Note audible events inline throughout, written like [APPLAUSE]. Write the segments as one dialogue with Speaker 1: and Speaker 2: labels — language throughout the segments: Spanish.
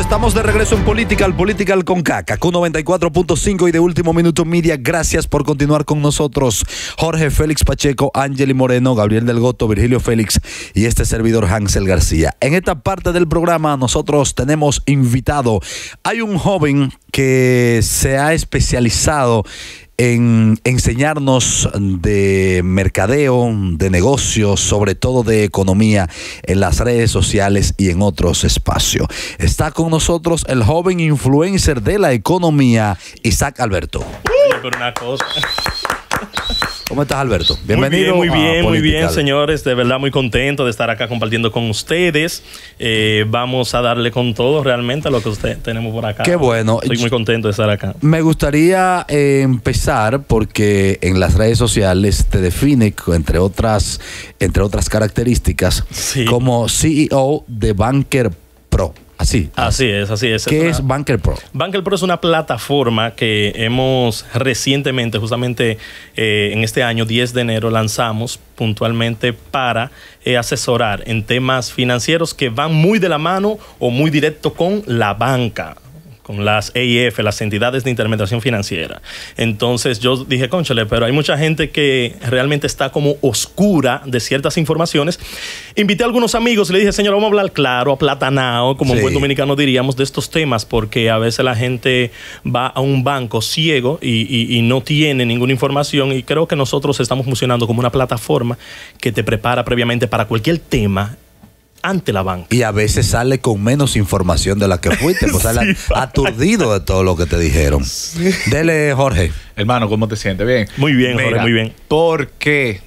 Speaker 1: Estamos de regreso en Political, Political con Caca, Q94.5 y de último minuto media. Gracias por continuar con nosotros. Jorge Félix Pacheco, y Moreno, Gabriel Delgoto, Virgilio Félix y este servidor Hansel García. En esta parte del programa nosotros tenemos invitado. Hay un joven que se ha especializado en enseñarnos de mercadeo, de negocios, sobre todo de economía en las redes sociales y en otros espacios. Está con nosotros el joven influencer de la economía, Isaac Alberto. ¿Cómo estás, Alberto? Bienvenido. Muy bien, muy bien,
Speaker 2: señores. De verdad, muy contento de estar acá compartiendo con ustedes. Eh, vamos a darle con todo realmente a lo que usted, tenemos por acá. Qué bueno. Estoy muy contento de estar acá.
Speaker 1: Me gustaría eh, empezar porque en las redes sociales te define, entre otras, entre otras características, como CEO de Banker Pro. Así. es, así es. ¿Qué es, Banker Pro?
Speaker 2: Banker Pro es una plataforma que hemos recientemente, justamente eh, en este año, 10 de enero, lanzamos puntualmente para eh, asesorar en temas financieros que van muy de la mano o muy directo con la banca las EIF, las entidades de intermediación financiera. Entonces yo dije, conchale, pero hay mucha gente que realmente está como oscura de ciertas informaciones. Invité a algunos amigos y le dije, señor, vamos a hablar claro, aplatanado, como un buen dominicano diríamos, de estos temas, porque a veces la gente va a un banco ciego y, y no tiene ninguna información y creo que nosotros estamos funcionando como una plataforma que te prepara previamente para cualquier tema ante la banca.
Speaker 1: Y a veces sale con menos información de la que fuiste, pues [LAUGHS] sale aturdido de todo lo que te dijeron.
Speaker 3: Dele, Jorge. Hermano,
Speaker 1: ¿cómo te sientes? Bien.
Speaker 3: Muy bien, Jorge, muy bien. Porque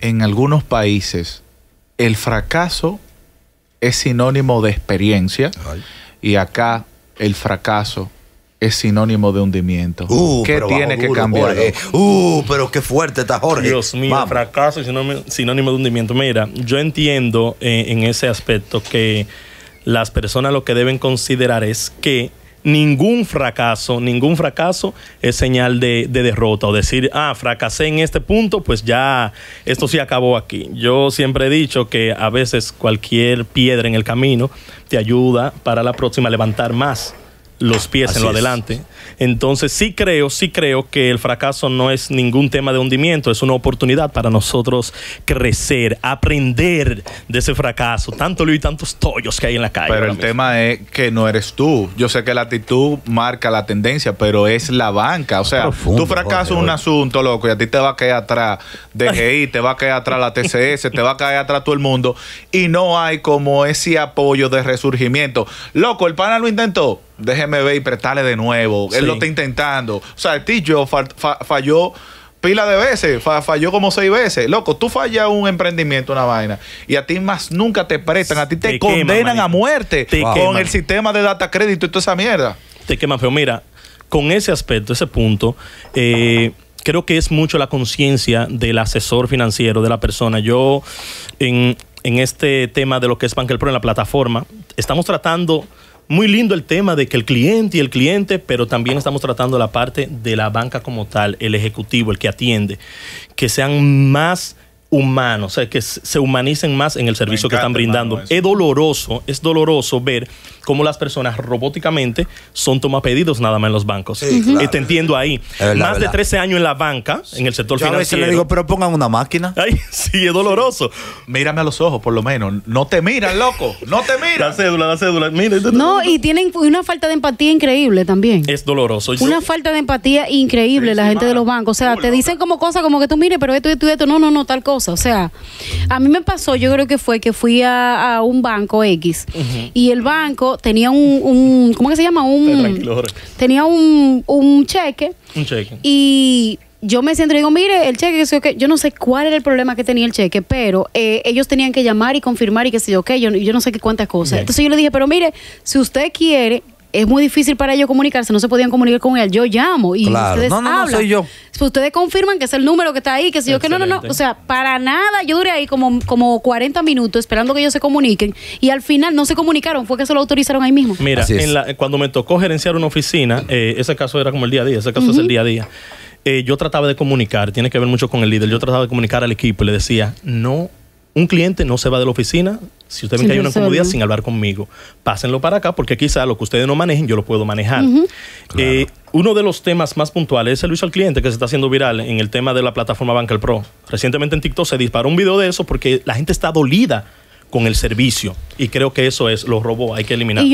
Speaker 3: en algunos países el fracaso es sinónimo de experiencia y acá el fracaso es sinónimo de hundimiento. Uh, ¿Qué tiene que cambiar?
Speaker 1: Uh, pero qué fuerte está Jorge.
Speaker 2: Dios mío, fracaso es sinónimo, de hundimiento. Mira, yo entiendo eh, en ese aspecto que las personas lo que deben considerar es que ningún fracaso, ningún fracaso es señal de, de, derrota o decir, ah, fracasé en este punto, pues ya esto sí acabó aquí. Yo siempre he dicho que a veces cualquier piedra en el camino te ayuda para la próxima a levantar más los pies en lo adelante. Entonces sí creo, sí creo que el fracaso no es ningún tema de hundimiento, es una oportunidad para nosotros crecer, aprender de ese fracaso, tanto Luis y tantos tollos que hay en la calle. Pero el tema es que no eres tú. Yo sé que la actitud marca la
Speaker 3: tendencia, pero es la banca. O sea, tu fracaso es un asunto, loco, y a ti te va a caer atrás DGI, te va a caer atrás la TCS, te va a caer atrás todo el mundo, y no hay como ese apoyo de resurgimiento. Loco, el pana lo intentó déjeme ver y prestarle de nuevo. Él lo está intentando. O sea, el Ticho falló pila de veces, falló como seis veces. Loco, tú fallas un emprendimiento, una vaina, y a ti más nunca te prestan, a ti te, condenan a muerte con el sistema de data crédito y toda esa mierda.
Speaker 2: Te quema, feo. mira, con ese aspecto, ese punto, eh, creo que es mucho la conciencia del asesor financiero, de la persona. Yo, en, este tema de lo que es Banker Pro en la plataforma, estamos tratando muy lindo el tema de que el cliente y el cliente, pero también estamos tratando la parte de la banca como tal, el ejecutivo, el que atiende, que sean más humanos, o sea, que se humanicen más en el servicio que están brindando. es doloroso, es doloroso ver cómo las personas robóticamente son toma pedidos nada más en los bancos. Te este, entiendo ahí. más de 13 años en la banca, en el sector financiero. A veces le digo,
Speaker 4: pero
Speaker 3: pongan una máquina. [LAUGHS] Ay, sí, es doloroso. Mírame a los ojos, por lo menos. No te miran, loco.
Speaker 2: No te [LAUGHS] miran. La cédula, la cédula. Mira, este
Speaker 3: no,
Speaker 4: y tienen una falta de empatía increíble también.
Speaker 2: Es doloroso. Una
Speaker 4: falta de empatía increíble la gente de los bancos. O sea, te dicen como cosas como que tú mires, pero esto y esto, y esto, no, no, no, tal cosa. O sea, a mí me pasó, yo creo que fue que fui a, un banco X y el banco tenía un, un ¿cómo que se llama? Un, tenía un, un cheque. Un cheque. Y yo me siento y digo, mire, el cheque, que yo no sé cuál era el problema que tenía el cheque, pero eh, ellos tenían que llamar y confirmar y que sé yo, ok, yo, yo no sé qué cuántas cosas. Entonces yo le dije, pero mire, si usted quiere, es muy difícil para ellos comunicarse, no se podían comunicar con él. Yo llamo y ustedes no, pues ustedes confirman que es el número que está ahí, que si yo que no, no, no. O sea, para nada, yo duré ahí como, como 40 minutos esperando que ellos se comuniquen y al final no se comunicaron, fue que se lo autorizaron ahí mismo. Mira,
Speaker 2: cuando me tocó gerenciar una oficina, eh, ese caso era como el día a día, ese caso es el día a día. Eh, yo trataba de comunicar, tiene que ver mucho con el líder, yo trataba de comunicar al equipo y le decía, no, un cliente no se va de la oficina si usted ven que hay una incomodidad sin hablar conmigo, pásenlo para acá porque quizá lo que ustedes no manejen yo lo puedo manejar. Eh, uno de los temas más puntuales es el uso al cliente que se está haciendo viral en el tema de la plataforma Banker Pro. Recientemente en TikTok se disparó un video de eso porque la gente está dolida con el servicio. Y creo que eso es, los robots hay que eliminar.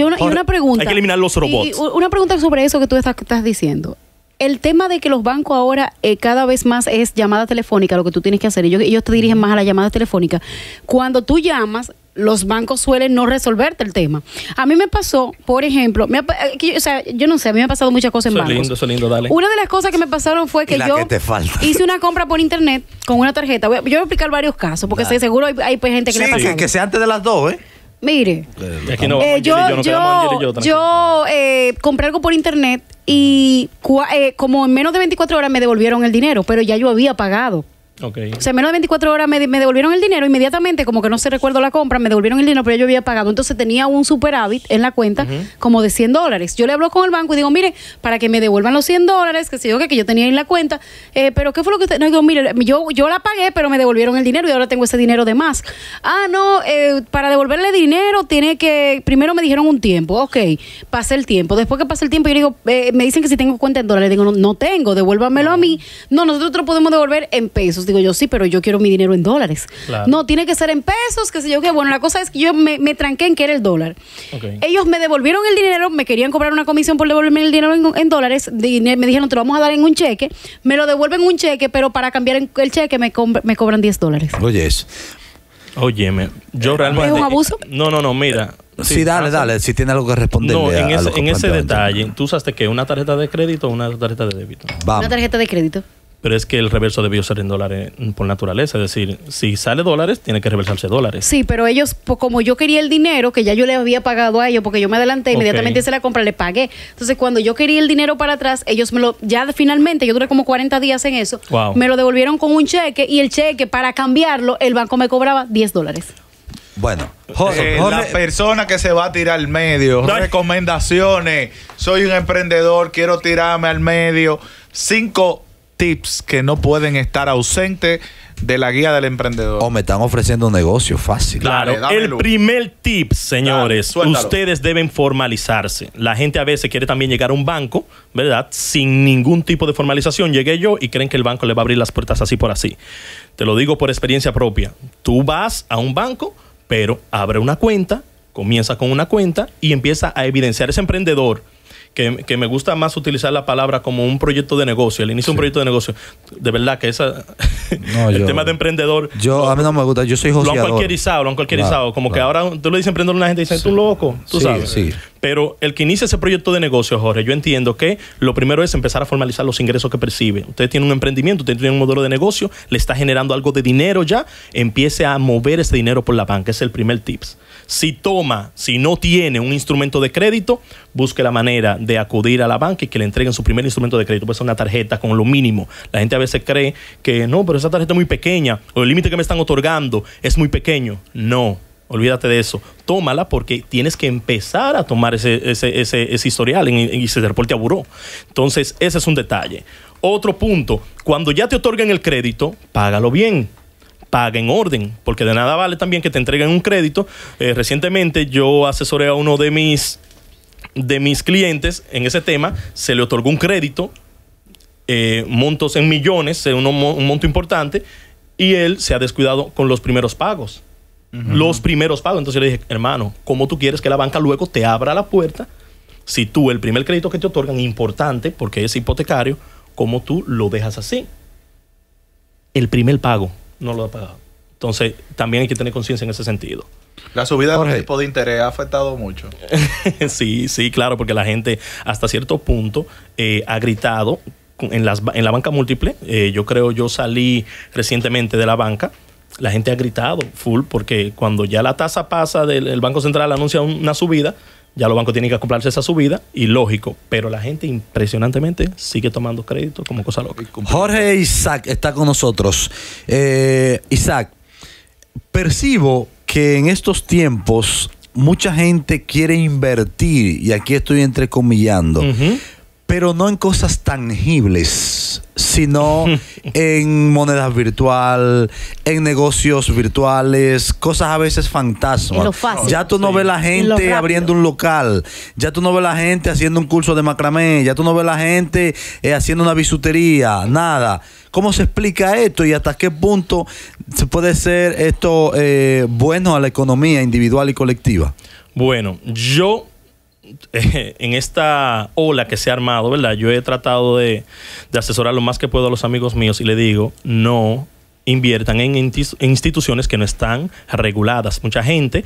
Speaker 2: pregunta. Hay que eliminar los robots.
Speaker 4: una pregunta sobre eso que tú estás, diciendo el tema de que los bancos ahora eh, cada vez más es llamada telefónica, lo que tú tienes que hacer. Ellos, ellos te dirigen más a la llamada telefónica. Cuando tú llamas, los bancos suelen no resolverte el tema. A mí me pasó, por ejemplo, eh, yo no sé, a mí me ha pasado muchas cosas en lindo, dale. Una de las cosas que me pasaron fue que yo hice una compra por internet con una tarjeta. yo voy a explicar varios casos, porque estoy seguro hay, hay, pues, gente que le Que,
Speaker 1: sea antes de las dos, ¿eh? Mire, eh, yo,
Speaker 4: eh, compré algo por internet y como en menos de 24 horas me devolvieron el dinero, pero ya yo había pagado. O sea, menos de 24 horas me, devolvieron el dinero inmediatamente, como que no se recuerdo la compra, me devolvieron el dinero, pero yo había pagado. Entonces tenía un superávit en la cuenta como de 100 dólares. Yo le hablo con el banco y digo, mire, para que me devuelvan los 100 dólares, que sé yo, que, que yo tenía en la cuenta, eh, pero ¿qué fue lo que usted? No, digo, mire, yo, yo la pagué, pero me devolvieron el dinero y ahora tengo ese dinero de más. Ah, no, eh, para devolverle dinero tiene que, primero me dijeron un tiempo, ok, pase el tiempo. Después que pase el tiempo, yo digo, eh, me dicen que si tengo cuenta en dólares, digo, no, tengo, devuélvamelo a mí. No, nosotros lo podemos devolver en pesos. Digo yo, sí, pero yo quiero mi dinero en dólares. No, tiene que ser en pesos, qué sé yo qué. Bueno, la cosa es que yo me, tranqué en que era el dólar. Ellos me devolvieron el dinero, me querían cobrar una comisión por devolverme el dinero en, dólares. me dijeron, te lo vamos a dar en un cheque. Me lo devuelven un cheque, pero para cambiar el cheque me, cobran 10 dólares.
Speaker 2: Oye, oye me yo realmente. ¿Es un No, no, no, mira. Sí, dale, ah, dale, si tiene algo que responder. No, en, ese, detalle, ¿tú sabes que ¿Una tarjeta de crédito o una tarjeta de débito?
Speaker 4: Una tarjeta de crédito
Speaker 2: pero es que el reverso debió ser en dólares por naturaleza. Es decir, si sale dólares, tiene que reversarse dólares. Sí,
Speaker 4: pero ellos, como yo quería el dinero, que ya yo le había pagado a ellos, porque yo me adelanté, inmediatamente hice la compra, le pagué. Entonces, cuando yo quería el dinero para atrás, ellos me lo, ya finalmente, yo duré como 40 días en eso, me lo devolvieron con un cheque y el cheque, para cambiarlo, el banco me cobraba 10 dólares.
Speaker 1: Bueno, eh, la
Speaker 3: persona que se va a tirar al medio, recomendaciones, soy un emprendedor, quiero tirarme al medio, cinco tips que no pueden estar ausentes de la guía del emprendedor. O
Speaker 1: me están ofreciendo un negocio fácil.
Speaker 3: Claro,
Speaker 2: el primer tip, señores, ustedes deben formalizarse. La gente a veces quiere también llegar a un banco, ¿verdad? Sin ningún tipo de formalización. Llegué yo y creen que el banco le va a abrir las puertas así por así. Te lo digo por experiencia propia. Tú vas a un banco, pero abre una cuenta, comienza con una cuenta y empieza a evidenciar ese emprendedor que, que, me gusta más utilizar la palabra como un proyecto de negocio, el inicio de un proyecto de negocio. De verdad que esa,
Speaker 1: [LAUGHS] el tema
Speaker 2: de emprendedor. Yo, a mí no
Speaker 1: me gusta, yo soy joseador. Lo han cualquierizado, lo han cualquierizado.
Speaker 2: como que ahora tú lo dices emprendedor una gente dice, tú loco, tú sí, sabes. Pero el que inicia ese proyecto de negocio, Jorge, yo entiendo que lo primero es empezar a formalizar los ingresos que percibe. Usted tiene un emprendimiento, usted tiene un modelo de negocio, le está generando algo de dinero ya, empiece a mover ese dinero por la banca. Es el primer tips. Si toma, si no tiene un instrumento de crédito, busque la manera de acudir a la banca y que le entreguen su primer instrumento de crédito. Puede ser una tarjeta con lo mínimo. La gente a veces cree que no, pero esa tarjeta es muy pequeña o el límite que me están otorgando es muy pequeño. No Olvídate de eso. Tómala porque tienes que empezar a tomar ese, historial en, y se reporte a Entonces, ese es un detalle. Otro punto, cuando ya te otorguen el crédito, págalo bien paga en orden, porque de nada vale también que te entreguen un crédito. Eh, recientemente yo asesoré a uno de mis, de mis clientes en ese tema, se le otorgó un crédito, eh, montos en millones, eh, un monto importante, y él se ha descuidado con los primeros pagos los primeros pagos. Entonces yo le dije, hermano, ¿cómo tú quieres que la banca luego te abra la puerta si tú el primer crédito que te otorgan, importante porque es hipotecario, ¿cómo tú lo dejas así? El primer pago no lo ha pagado. Entonces también hay que tener conciencia en ese sentido. La
Speaker 3: subida del tipo de
Speaker 2: interés ha afectado mucho. [LAUGHS] sí, sí, claro, porque la gente hasta cierto punto eh, ha gritado en, las, en la banca múltiple. Eh, yo creo, yo salí recientemente de la banca la gente ha gritado full porque cuando ya la tasa pasa del el Banco Central anuncia una subida, ya los bancos tienen que acoplarse esa subida y lógico, pero la gente impresionantemente sigue tomando crédito como cosa loca.
Speaker 1: Jorge Isaac está con nosotros. Eh, Isaac, percibo que en estos tiempos mucha gente quiere invertir, y aquí estoy entrecomillando, pero no en cosas tangibles, sino [LAUGHS] en monedas virtual, en negocios virtuales, cosas a veces fantasmas. Ya tú no ves la gente abriendo un local, ya tú no ves la gente haciendo un curso de macramé, ya tú no ves la gente eh, haciendo una bisutería, nada. ¿Cómo se explica esto y hasta qué punto se puede ser esto eh, bueno a la economía individual y colectiva?
Speaker 2: Bueno, yo [LAUGHS] en esta ola que se ha armado, ¿verdad? Yo he tratado de, asesorar lo más que puedo a los amigos míos y le digo, no inviertan en instituciones que no están reguladas. Mucha gente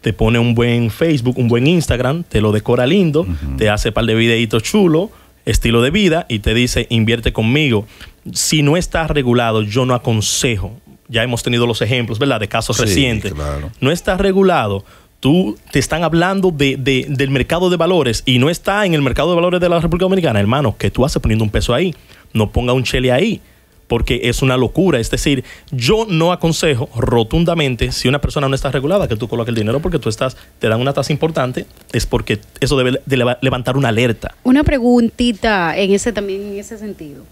Speaker 2: te pone un buen Facebook, un buen Instagram, te lo decora lindo, te hace par de videitos chulos, estilo de vida y te dice invierte conmigo. Si no está regulado, yo no aconsejo. Ya hemos tenido los ejemplos, ¿verdad? De casos recientes. No está regulado tú te están hablando de, del mercado de valores y no está en el mercado de valores de la República Dominicana, hermano, que tú haces poniendo un peso ahí, no ponga un chele ahí, porque es una locura. Es decir, yo no aconsejo rotundamente si una persona no está regulada que tú coloques el dinero porque tú estás, te dan una tasa importante, es porque eso debe de levantar una alerta.
Speaker 4: Una preguntita en ese también en ese sentido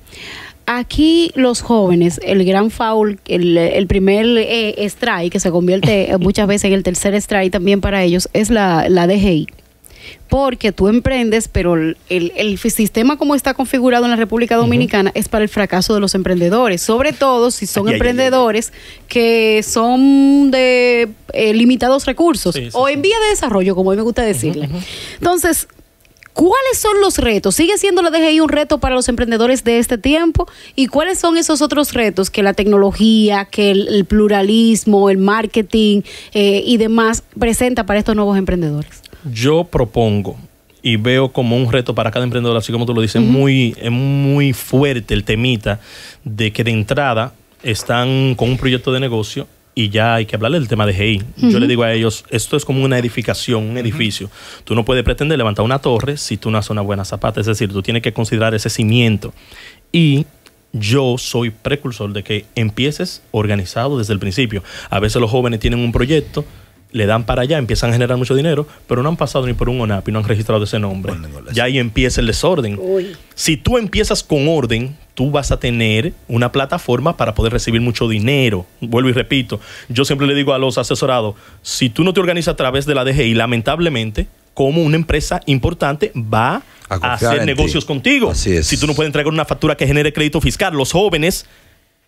Speaker 4: aquí los jóvenes, el gran foul, el, primer eh, strike, que se convierte eh, [LAUGHS] muchas veces en el tercer strike también para ellos, es la, la DGI. Porque tú emprendes, pero el, sistema como está configurado en la República Dominicana es para el fracaso de los emprendedores, sobre todo si son emprendedores que son de eh, limitados recursos o en vía de desarrollo, como a mí me gusta decirle. Entonces, ¿Cuáles son los retos? ¿Sigue siendo la DGI un reto para los emprendedores de este tiempo? ¿Y cuáles son esos otros retos que la tecnología, que el, pluralismo, el marketing eh, y demás presenta para estos nuevos emprendedores?
Speaker 2: Yo propongo y veo como un reto para cada emprendedor, así como tú lo dices, muy fuerte el temita de que de entrada están con un proyecto de negocio y ya hay que hablarle del tema de GI. Yo le digo a ellos, esto es como una edificación, un edificio. Tú no puedes pretender levantar una torre si tú no haces una buena zapata, es decir, tú tienes que considerar ese cimiento. Y yo soy precursor de que empieces organizado desde el principio. A veces los jóvenes tienen un proyecto, le dan para allá, empiezan a generar mucho dinero, pero no han pasado ni por un ONAPI, no han registrado ese nombre. Ya ahí empieza el desorden. Si tú empiezas con orden, tú vas a tener una plataforma para poder recibir mucho dinero. Vuelvo y repito, yo siempre le digo a los asesorados, si tú no te organizas a través de la DGI, lamentablemente, como una empresa importante va a, hacer negocios contigo. Si tú no puedes entregar una factura que genere crédito fiscal, los jóvenes,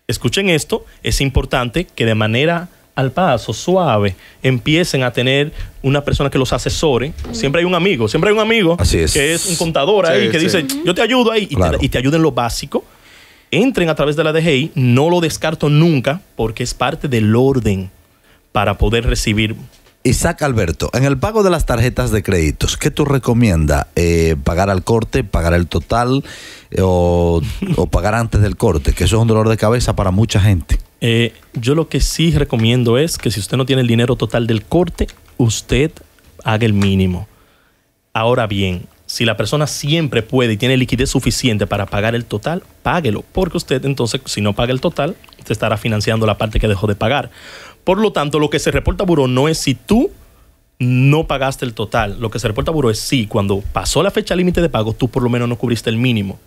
Speaker 2: escuchen esto, es importante que de manera al paso, suave, empiecen a tener una persona que los asesore. Siempre hay un amigo, siempre hay un amigo que es un contador ahí que dice, yo te ayudo ahí y, te, y te lo básico. Entren a través de la DGI, no lo descarto nunca
Speaker 1: porque es parte del orden para poder recibir Isaac Alberto, en el pago de las tarjetas de créditos, ¿qué tú recomiendas? Eh, ¿Pagar al corte, pagar el total eh, [LAUGHS] o, pagar antes del corte? Que eso es un dolor de cabeza para mucha gente.
Speaker 2: Eh, yo lo que sí recomiendo es que si usted no tiene el dinero total del corte, usted haga el mínimo. Ahora bien, si la persona siempre puede y tiene liquidez suficiente para pagar el total, páguelo, porque usted entonces, si no paga el total, te estará financiando la parte que dejó de pagar. Por lo tanto, lo que se reporta a buró no es si tú no pagaste el total. Lo que se reporta a buró es si cuando pasó la fecha límite de pago, tú por lo menos no cubriste el mínimo.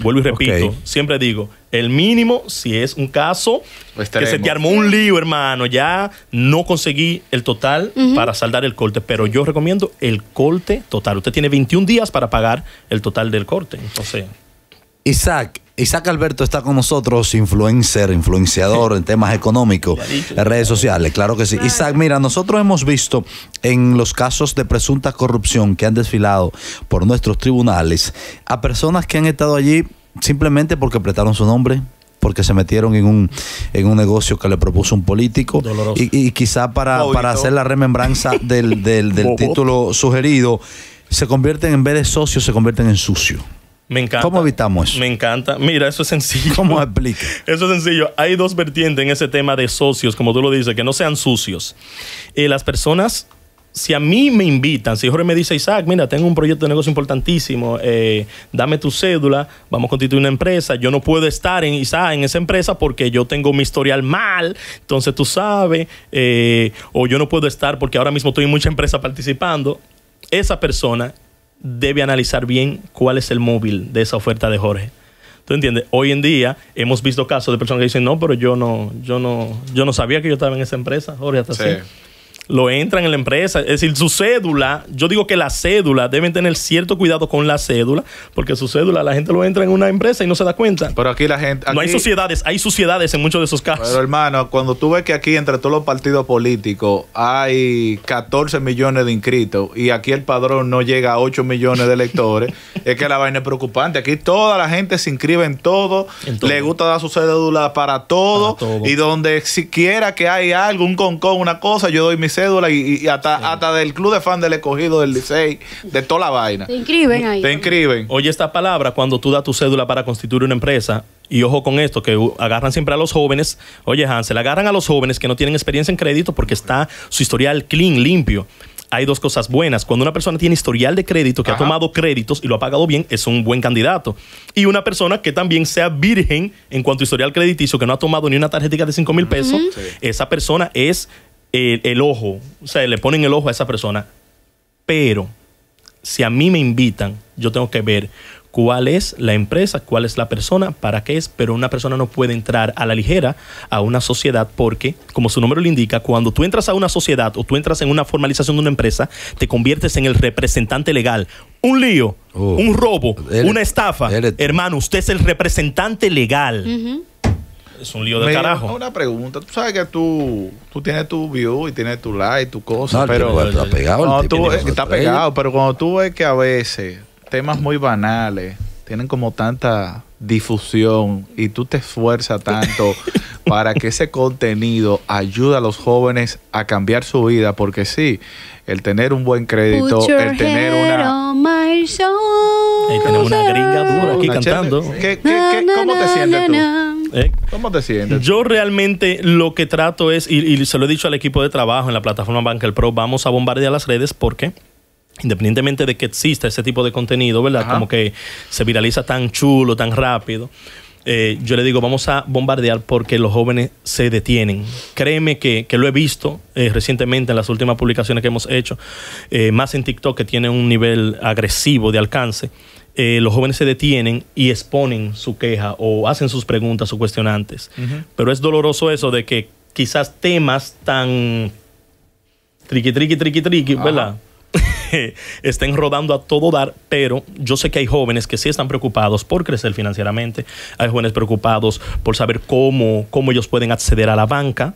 Speaker 2: Vuelvo y repito, siempre digo, el mínimo, si es un caso que se te armó un lío, hermano, ya no conseguí el total para saldar el corte, pero yo recomiendo el corte total. Usted tiene 21 días para pagar el total del corte.
Speaker 1: Entonces. Isaac, Isaac Alberto está con nosotros, influencer, influenciador en temas económicos, en redes sociales, claro que sí. Isaac, mira, nosotros hemos visto en los casos de presunta corrupción que han desfilado por nuestros tribunales a personas que han estado allí simplemente porque apretaron su nombre, porque se metieron en un, en un negocio que le propuso un político. Y, quizá para, hacer la remembranza del, del, [LAUGHS] título sugerido, se convierten en vez socios, se convierten en sucios. Me encanta. ¿Cómo evitamos
Speaker 2: eso? Me encanta. Mira, eso es sencillo. [LAUGHS] ¿Cómo explica? [LAUGHS] Eso es sencillo. Hay dos vertientes en ese tema de socios, como tú lo dices, que no sean sucios. Eh, las personas, si a mí me invitan, si Jorge me dice, Isaac, mira, tengo un proyecto de negocio importantísimo, eh, dame tu cédula, vamos a constituir una empresa. Yo no puedo estar en Isaac, en esa empresa, porque yo tengo mi historial mal, entonces tú sabes, eh, o yo no puedo estar porque ahora mismo estoy en mucha empresa participando. Esa persona debe analizar bien cuál es el móvil de esa oferta de Jorge. ¿Tú entiendes? Hoy en día hemos visto casos de personas que dicen, no, pero yo no, yo no, yo no sabía que yo estaba en esa empresa, Jorge, hasta sí lo entran en la empresa. Es decir, su cédula, yo digo que la cédula, deben tener cierto cuidado con la cédula, porque su cédula la gente lo entra en una empresa y no se da cuenta. Pero aquí la gente... no hay sociedades, hay sociedades en muchos de esos casos. Pero
Speaker 3: hermano, cuando tú ves que aquí entre todos los partidos políticos hay 14 millones de inscritos y aquí el padrón no llega a 8 millones de electores, [LAUGHS] es que la vaina es preocupante. Aquí toda la gente se inscribe en todo, le gusta dar su cédula para todo, y donde siquiera que hay algo, un concón, una cosa, yo doy mis cédula y, hasta, del
Speaker 2: club de fan del escogido del Licey, de toda la vaina.
Speaker 4: Te inscriben ahí. Te
Speaker 2: inscriben. Oye, esta palabra, cuando tú das tu cédula para constituir una empresa, y ojo con esto, que agarran siempre a los jóvenes. Oye, Hansel, agarran a los jóvenes que no tienen experiencia en crédito porque está su historial clean, limpio hay dos cosas buenas. Cuando una persona tiene historial de crédito, que ha tomado créditos y lo ha pagado bien, es un buen candidato. Y una persona que también sea virgen en cuanto a historial crediticio, que no ha tomado ni una tarjetita de 5 mil pesos, esa persona es el, ojo, o sea, le ponen el ojo a esa persona. Pero si a mí me invitan, yo tengo que ver cuál es la empresa, cuál es la persona, para qué es, pero una persona no puede entrar a la ligera a una sociedad porque, como su nombre lo indica, cuando tú entras a una sociedad o tú entras en una formalización de una empresa, te conviertes en el representante legal. Un lío, oh. un robo, una estafa. Hermano, usted es el representante legal. Es un lío de carajo. Una
Speaker 3: pregunta. Tú sabes que tú, tú tienes tu view y tienes tu like, tu cosa, pero. está pegado, no, tú, está pegado, pero cuando tú ves que a veces temas muy banales tienen como tanta difusión y tú te esfuerzas tanto [LAUGHS] para que ese contenido ayude a los jóvenes a cambiar su vida, porque sí, el tener un buen crédito, el tener una...
Speaker 4: El tener una gringa
Speaker 3: dura aquí cantando. ¿Qué, qué, qué,
Speaker 4: cómo te sientes tú?
Speaker 2: Eh, ¿Cómo te Yo realmente lo que trato es, y, se lo he dicho al equipo de trabajo en la plataforma Banker Pro, vamos a bombardear las redes porque independientemente de que exista ese tipo de contenido, ¿verdad? Como que se viraliza tan chulo, tan rápido. Eh, yo le digo, vamos a bombardear porque los jóvenes se detienen. Créeme que, lo he visto eh, recientemente en las últimas publicaciones que hemos hecho, más en TikTok que tiene un nivel agresivo de alcance. Eh, los jóvenes se detienen y exponen su queja o hacen sus preguntas o cuestionantes. Pero es doloroso eso de que quizás temas tan triqui, triqui, triqui, triqui, ¿verdad? [LAUGHS] estén rodando a todo dar, pero yo sé que hay jóvenes que sí están preocupados por crecer financieramente, hay jóvenes preocupados por saber cómo, cómo ellos pueden acceder a la banca,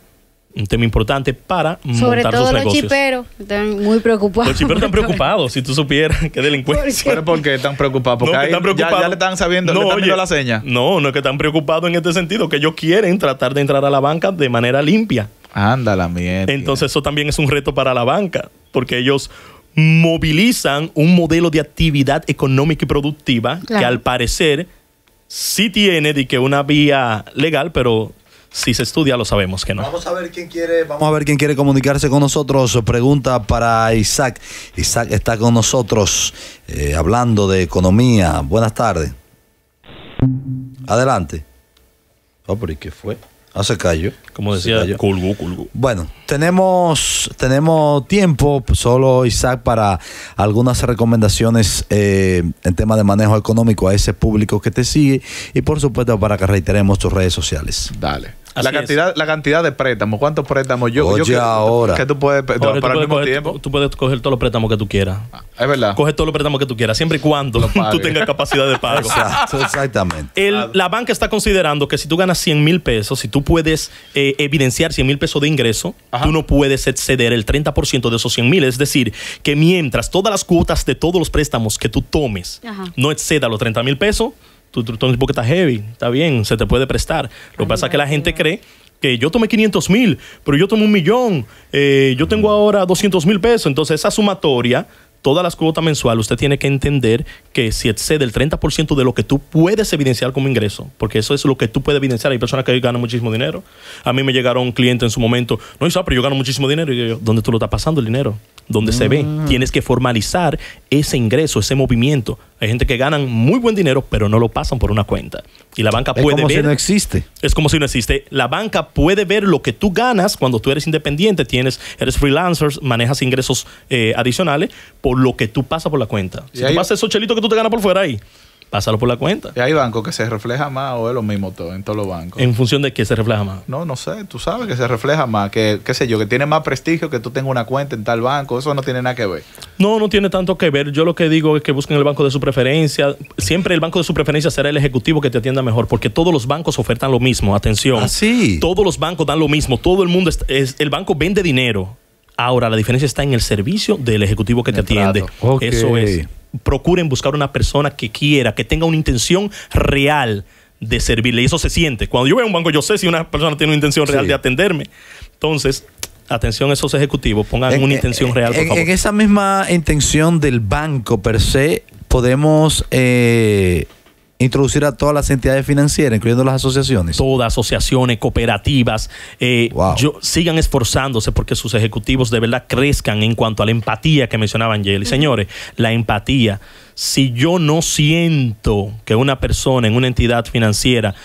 Speaker 2: un tema importante para Sobre todo los chiperos
Speaker 4: están muy preocupados. Los chiperos están [LAUGHS]
Speaker 2: preocupados, si tú supieras [LAUGHS] qué delincuencia. por qué están preocupados? Porque están preocupados. Ya, le están sabiendo, no, están la seña. No, no es que están preocupados en este sentido, que ellos quieren tratar de entrar a la banca de manera limpia. Anda la mierda. Entonces eso también es un reto para la banca, porque ellos movilizan un modelo de actividad económica y productiva que al parecer sí tiene de que una vía legal, pero si se estudia lo
Speaker 1: sabemos que no. Vamos a ver quién quiere, vamos a ver quién quiere comunicarse con nosotros. Pregunta para Isaac. Isaac está con nosotros eh, hablando de economía. Buenas tardes. Adelante. Oh, qué fue? se cayó Como decía, Culgu, Bueno, tenemos, tenemos tiempo, solo Isaac, para algunas recomendaciones eh, en tema de manejo económico a ese público que te sigue y por supuesto para que reiteremos tus redes sociales. Dale
Speaker 3: la cantidad, la
Speaker 2: cantidad de préstamos, ¿cuántos préstamos yo?
Speaker 1: ahora. Que
Speaker 3: tú
Speaker 2: puedes,
Speaker 1: para el mismo
Speaker 3: tiempo.
Speaker 2: Tú puedes coger todos los préstamos que tú quieras. Ah, es verdad. Coge todos los préstamos que tú quieras, siempre y cuando tú tengas capacidad de pago. [LAUGHS]
Speaker 1: exactamente.
Speaker 2: la banca está considerando que si tú ganas 100 mil pesos, si tú puedes eh, evidenciar 100 mil pesos de ingreso, tú no puedes exceder el 30% de esos 100 mil. Es decir, que mientras todas las cuotas de todos los préstamos que tú tomes no exceda los 30 mil pesos, tu, tu, porque está heavy, está bien, se te puede prestar. Lo que pasa es que la gente cree que yo tomé 500 mil, pero yo tomé un millón, eh, yo tengo ahora 200 mil pesos. Entonces, esa sumatoria, todas las cuotas mensuales, usted tiene que entender que si excede el 30% de lo que tú puedes evidenciar como ingreso, porque eso es lo que tú puedes evidenciar. Hay personas que ganan muchísimo dinero. A mí me llegaron clientes en su momento, no, sabe, pero yo gano muchísimo dinero. Y yo, ¿dónde tú lo estás pasando el dinero? donde se ve. Mm. Tienes que formalizar ese ingreso, ese movimiento. Hay gente que ganan muy buen dinero, pero no lo pasan por una cuenta. Y la banca es como si no existe. Es como si no existe. La banca puede ver lo que tú ganas cuando tú eres independiente, tienes, eres freelancers manejas ingresos eh, adicionales por lo que tú pasas por la cuenta. Si y tú esos chelitos que tú te ganas por fuera ahí, pásalo por la
Speaker 3: cuenta. ¿Y hay bancos que se refleja más o es lo mismo todo en todos los bancos?
Speaker 2: ¿En función de qué se refleja más?
Speaker 3: No, no sé, tú sabes que se refleja más, que qué sé yo, que tiene más prestigio que tú tengas una cuenta en tal banco, eso no tiene nada que ver.
Speaker 2: No, no tiene tanto que ver. Yo lo que digo es que busquen el banco de su preferencia. Siempre el banco de su preferencia será el ejecutivo que te atienda mejor, porque todos los bancos ofertan lo mismo. Atención. ¿Ah, sí? Todos los bancos dan lo mismo. Todo el mundo, es, el banco vende dinero. Ahora, la diferencia está en el servicio del ejecutivo que te atiende. Eso es procuren buscar una persona que quiera, que tenga una intención real de servirle. Y eso se siente. Cuando yo veo un banco, yo sé si una persona tiene una intención real de atenderme. Entonces, atención a esos ejecutivos, pongan una e- intención e- real, por favor. En
Speaker 1: esa misma intención del banco per se, podemos eh, introducir a todas las entidades financieras, incluyendo las asociaciones.
Speaker 2: Todas, asociaciones, cooperativas, eh, sigan esforzándose porque sus ejecutivos de verdad crezcan en cuanto a la empatía que mencionaba Angeli. Señores, la empatía. Si yo no siento que una persona en una entidad financiera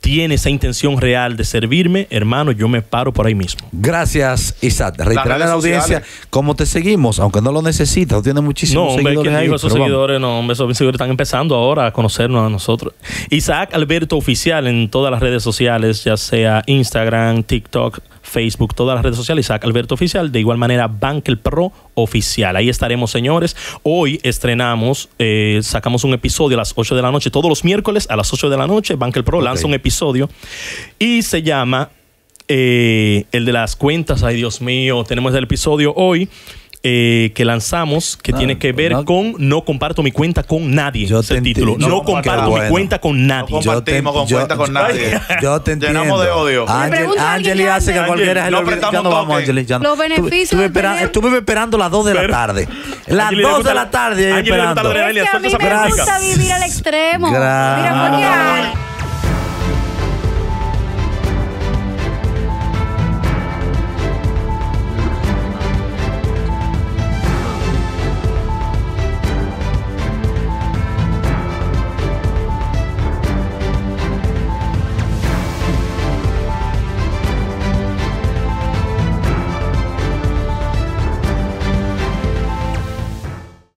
Speaker 2: tiene esa intención real de servirme, hermano,
Speaker 1: yo me paro por ahí mismo. Gracias, Isaac. Reiterar a la audiencia cómo te seguimos, aunque no lo necesitas, tiene muchísimos no, hombre, seguidores. Ahí, esos seguidores,
Speaker 2: no, hombre, esos seguidores están empezando ahora a conocernos a nosotros. Isaac Alberto Oficial en todas las redes sociales, ya sea Instagram, TikTok, Facebook, todas las redes sociales, saca Alberto Oficial, de igual manera Bankel Pro Oficial. Ahí estaremos, señores. Hoy estrenamos, eh, sacamos un episodio a las 8 de la noche, todos los miércoles a las 8 de la noche, Bankel Pro lanza un episodio y se llama eh, el de las cuentas, ay Dios mío, tenemos el episodio hoy eh, que lanzamos que tiene que ver con No comparto mi cuenta con nadie. Yo ese título. No, comparto mi cuenta con nadie. No compartimos yo te, con cuenta con nadie. Yo te entiendo. Llenamos de odio. Ángel,
Speaker 1: Ángel y hace que cualquiera es el no vamos, Ángel. Los beneficios. Estuve, esperando, las 2 de la tarde. [LAUGHS] Las 2 de la tarde. Y esperando. es a mí me gusta vivir
Speaker 4: al extremo. Mira,